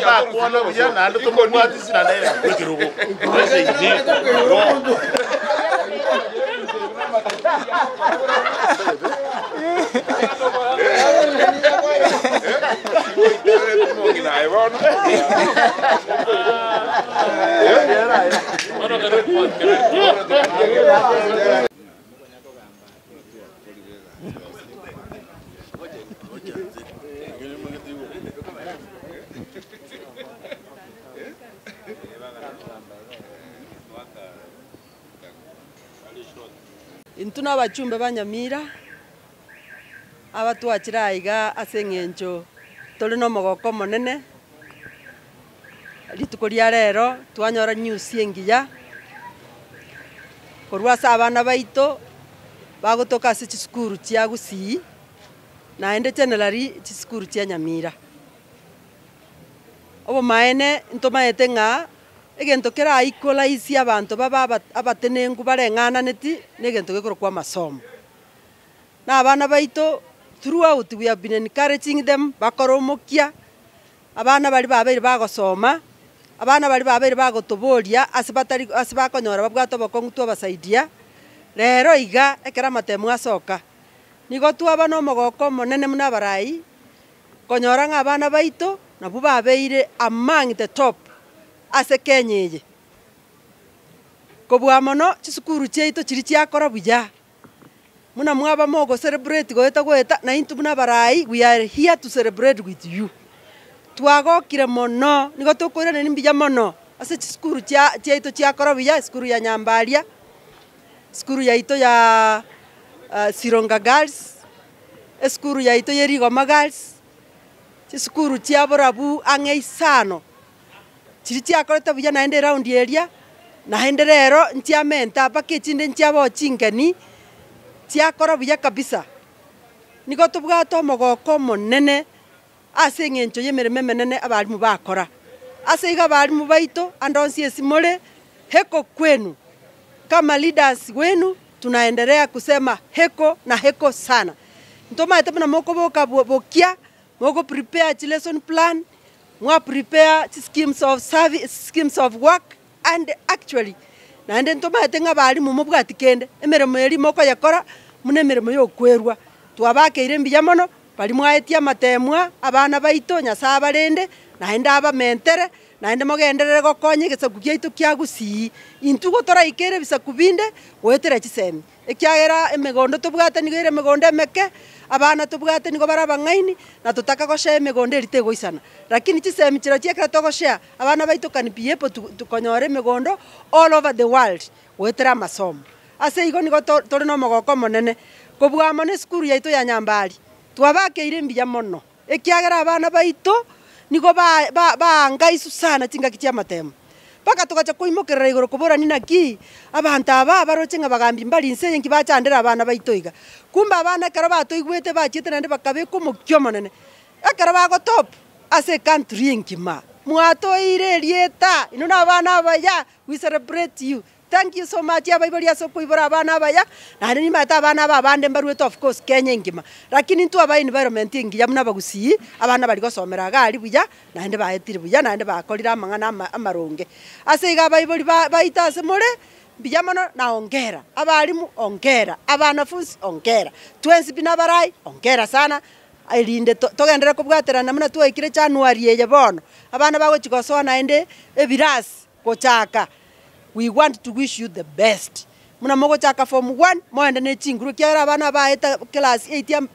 Nataka kuona vijana ndio tumekuwa sisi na naye. Wiki robo. Bueno, que no es inthu n'abachumbe banyamira aba twachire aiga ase eng'encho tuli na omogoko omonene rituko ria rero twanyora news engiya korwa ase abana baito bagotoka ase chisukuru chia gusii naende chenelari chisukuru chia nyamira obomaene ntomaete ng'a egento kera equalize abantu baba abatenengu bareng'ananeti na egento gekoro kwa masomo na abana baito throughout we have been encouraging them bakora abana bari babeire bagosoma abana bari babeire bagotoboria ase batari ase bakonyora babwate basaidia rero iga ekera amatemu asoka nigo twaba na omogoko omonene muna abarai konyora ng'a baito nabo babeire among the top ase kenya eye kobwa mono chisukuru chiaito chiri chiakora buya muna mwaba mogo celebrate goeta goeta na intu muna barai we are here to celebrate with you twagokire mono nigo tukwirana ni mbiya mono ase chisukuru chia chiaito chiakora buya sukuru ya nyambaria sukuru yaito ya uh, sironga girls esukuru yaito yerigoma girls chisukuru chiaborabu borabu angeisano chiri chiakorete buya naende eraundi eria naende rero nchiamenta ntia bo chingeni tia koro vija kabisa niko nigo to mogoko monene ase ngencho eng'encho meme nene abali mu bakora ase iga bali mu baito ande onsi esi heko kwenu kama leaders wenu tunaendelea kusema heko na heko sana ntoma ntomaete moko boka bokia moko prepare chi lesson plan mwa prepare schemes of service, schemes of work and actually naende ntomaete ng'a abarimu mobwati kende emeremo erimo okoyekora muna emeremo yokwerwa twabakeire mbuya mono bari mwaetie amatemwa abana baito nyasaye barende naende abamentere naende mogenderere gokonya egesaku giaito kiagusii intugo toraikeire ebisaku binde goetera chisemi ekiagera ikiagira imigondo tubwatanigeire emegondo emeke abana tubwatani bara abang'aini na tutaka goshea imigondo eri tegoisana lakini chisemi chiro chiekera togoshea abana baito kani be able tukonyora imigondo all over the world gwetera amasomo ase igo nigo turi na omogoko monene kobwamo ne esukuru yaito ya nyambari twabakeire mbuya mono ekiagera abana baito nigo banga ba, ba, isu sana chingaki chia matemo mpaka togacha koimokera igoro kobora na naki abanto aba abaroche ng'a bagambi mbarinse enki bachandera abana baito iga kumbe abana ekero batoigwete bachiete naende bakabeka omokio omonene ekero bagotop ase country enkima mwatoire erieta ino na abana abaya we celebrate you thank you so much ya baibali abaibori ase okoibora abana abaya naende nimaete abana aba abande mbaruete of course kenya engima lakini ntwe aba environment ingi ya muna bagusi abana somera gali buja na hende ari buya buja na hende naende kolira mangana amaronge ase iga abaibori baita ase more mbiyamano na ongera abalimu ongera abanafunzi ongera twensi binabarai ongera sana ailinde togendera to kobwaterana muna ikire chanuari eye bono abana na naende ebirasi gochaka we want to wish you the best muna mogochaka form 1 moenda ne chinguru kiara bana baeta class 8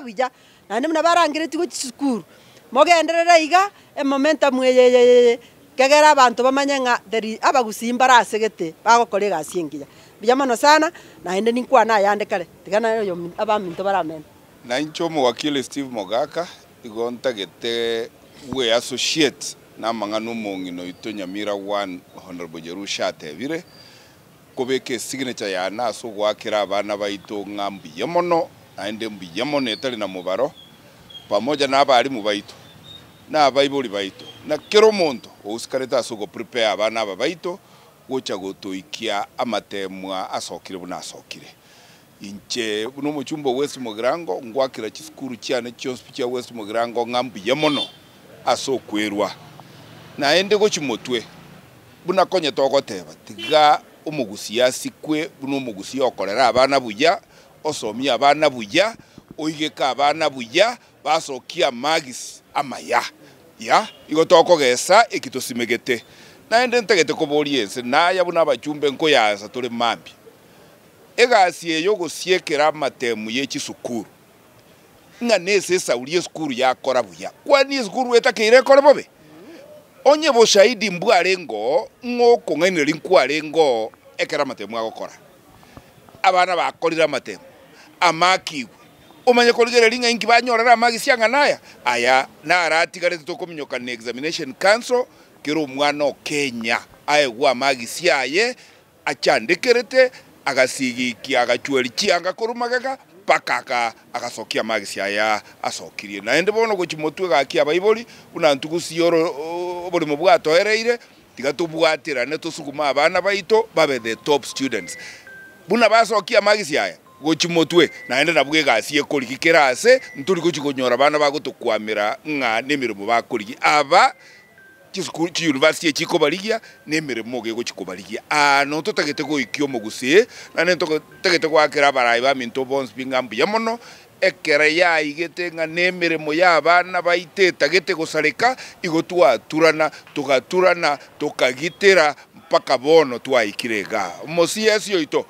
e bija na nandi muna barangireti go chisukuru mogenderera iga emomentum eyeyeye kegera abanto bamanye ng'a theri abagusimba rasegete bagokora egasi engiya mbuya mono sana naende ninkwana yandekare tigana oyo na incho naincho omowakili steve mogaka igonta gete we associate na namanga no itu nyamira wan honorable jerusha atebire kubeke esignature ya nase ogwakira abana baito ng'a mbuya mono naende mbuya mono etari na mubaro pamoja na abarimu baito na abaibori baito na kero omonto ousikarete ase ogoprepare abana aba baito gocha gotoikia amatemwa asokire buna asokire inche buno omochumba west mogirango ngwakira chisukuru cyane cyo chia west mugrango ngambi yemono mono ase na ende gå ci buna konye teba tiga ya sikwe buna umugusi okorera abana buya osomia abana buya oigeka abana buya basokia magis amaya ya igo tokogesa na naende ntegete kuburia ense naya buna abachumbe nkoyasa tore mambi egasi eyo matemu amatemu chisukuru ng'a nese esaurie esukuru yakora buya kwani esukuru etakeire ekore bobe onye bucaidi mbw ari ngo ng'uku ng'aineri nku ari ngo ekera matemu agokora abana bakorire amatemu amakiwe umanye korigereria ng'aingi banyorera naya aya aya naratigarete ne examination council kero omwana okenya aegwa amagisi aye achandekerete agasigikia agachweri chianga korumagaka mpaka pakaka agasokia amagisi aya asokirie naende bono gochimotwe gaki abaibori una ntugu cioro burimo bwatoereire tiga tubwatirane tusuguma abana baito babe the top students buna bacokia magisi aya gochi motwe naende nabwo egasi ekorigi kerase nturi gochi konyora abana bagotokwamira ng'a n'emirimo bakorigi aba chisukuru chi university chikobarigia a gegochi kobarigia ano totagete goikia omogusii na akira gwakera abarai minto bonsi bingambuya mono ekera yaigete ng'a na emeremo ya abana baitetagete gosareka igo twaturana tugaturana tukagitera mpaka bono twaikire iga omosie cio ito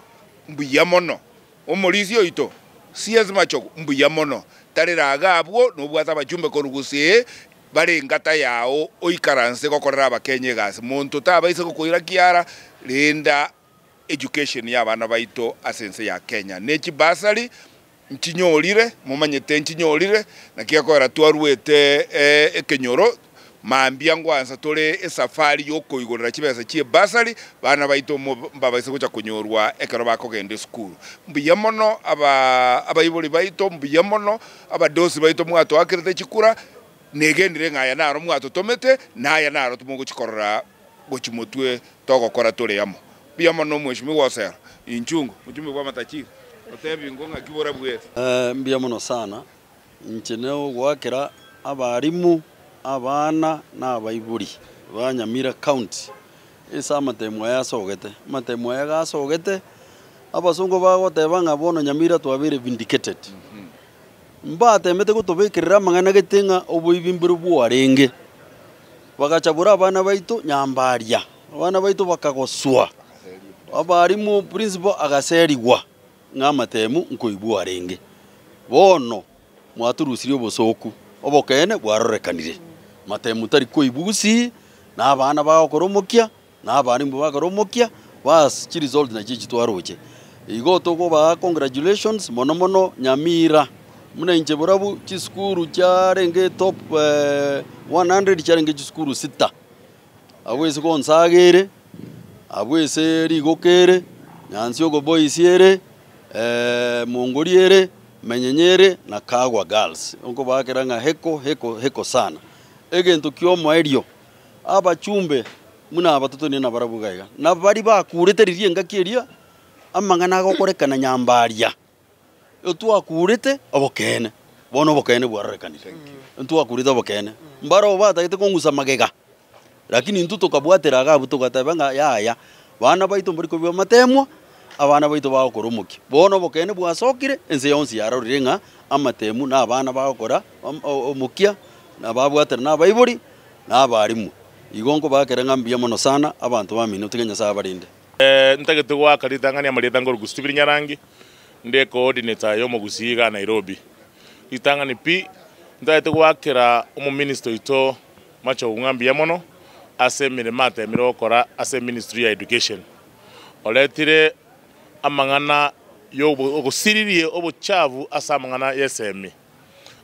mbuya mono omorisi oito siesi machogo mbuya mono tarera aga abwo nobwata abachumbe korugusii bare ngata yao oikaranse gokorera abakenya egasi monto tabaise gokoira kiara renda education ya abana baito asense ya kenya nechibasari ntinyorire mumanyete nkinyorire naki akoera twarwete eh, ekenyoro mambia ngwansa tore esafari yokoigurira chibesa chie basari bana baito mbabaise gocha kunyorwa ekero bakogenda esukuru mbuya mono aba abaibori baito mbuya mono abadosi baito mwato akirete chikura negendire ng'aya naro mwatotomete naya naro chikorora gochimotwe togokora tore amo mbuya mono mweshimi inchungu muchumi kwa matajiri Eh, mbia muno sana ncheneo gwakera abarimu abana nabaiburi banyamira county esa amatemo yasogete amatemo aya gasogete abasungu bagoteba ng'a bono nyamira twabere vindicated mhm. mbatemete gotobekerera amang'ana gete ng'a oboibi bwarenge bagachabura abana baitu nyambaria abana baitu bakagoswa abarimu principal agaseriwa ng'amatemu matemu rĩngĩ bono mwaturusirie obosoku obokene bwarorekanire matemu tari koibusi na abana bagokoromokia na abarimu bakoromokia bas chi result nachio chitwaroche igo ba congratulations mono mono nyamira muna inche burabu chisukuru renge top eh, 100 charenge chisukuru sita abwese gonsagere abwese rigokere nyansi ogoboisiere e, eh, Munguriere, Menyenyere na Kagwa Girls. Onko bakiranga heko heko heko sana. Ege ntu Egentu kiomo Aba chumbe muna abatoto ni na nabarabugaiga na bari ba bakureteririe ngaki eria amang'ana agokorekana nyambaria etwakurete obokene bono obokene bwarorekanire mm. ntwakurete obokene mbara obo ite kong'usa magega lakini ntu tukabwateraga abu tugatebanga yaya bana baito mbari kobiwa matemwa abana baito bagokora omoki bono obokene bwasokire ense yonsi yarorire ng'a amatemu na abana bagokora omukia nababwatana na abaibori na abarimu igo nko ng'a mbuya mono sana abanto bamene otige nyasaye abarinde eh, ntagete gwakaritang'ania amaretanga orugusi tibiri nyarangi nde coordinator ya omogusi iga nairobi ritang'ani pi ntagete gwakera omominister oito machogu ng'a mbuya mono ase mate atemire gokora ase ministry ya education oretire amangana yobusiririe obuchavu asa amangana yesemi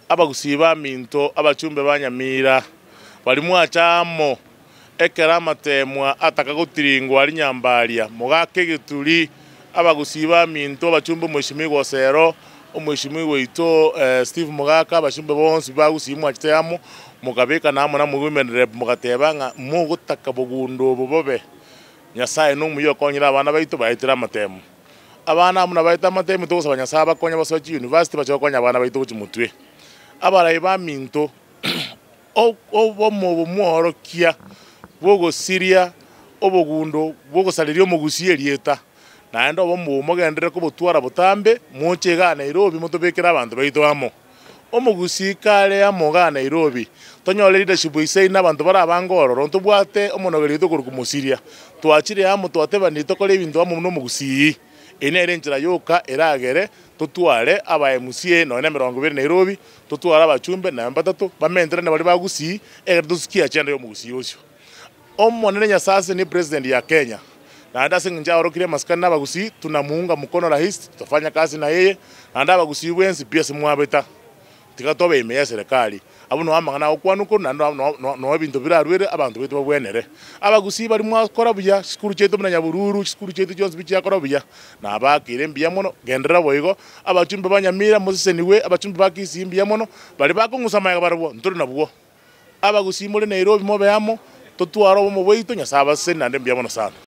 abagusiba minto abachumbe banyamira bali mwachamo ekera amatemwa atakagutiringwa ari nyambaria mogake gituri abagusiba minto abachumbe mweshimi gwosero omweshimi waito eh, steve mogaka abashumbe bonsi bagusiba mwachite mugabeka namo na mugwimenere mugateba mugutaka bogundo obo nyasaye n'omuyokonyera abana baito baitira amatemo abana muna baita amatemi togosa banyasaga bakonya abasochi university bacha bakonya abana baito gochi mutwe abarai baminto obomobo mworokia bwogosiria obogundo bwogosariria omogusi erieta naende obomobo mogendere kobotwara botambe moche iga nairobi motobekera abanto baito amo omogusi kare amo iga nairobi tonyore leadership isaine abanto bara abangororo ntobwate omonogeri oito koruka mosiria twachire amo twatebanite okora ebinto amo na omogusi ii ene ere enchera yoka eragere totware aba MCA ne mirongo ibere Nairobi totware abachumbe na mbatatu ne bari bagusi egere tusikia chende yo mugusi ucio omonene nyasase ni president ya Kenya na ndase nja orokire maskana bagusi tunamuunga mkono rais tutafanya kazi na yeye na bagusi bwensi pia simwabeta tigatobe imeya serikali abo okwa nuko na no no ebinto birarwire abantu bitu bwenere abagusi bari mu akora buya sikuru chetu muna nyabururu sikuru chetu jonse bichakora buya na abakire mbiya mono gendera boigo mira banyamira museseniwe abachumbe bakisi mbiya mono bari bakung'usa maega barabwo nturi nabwo abagusi muri Nairobi mobe totu totwara obo mobweito nyasaba sena nde mbiya mono sana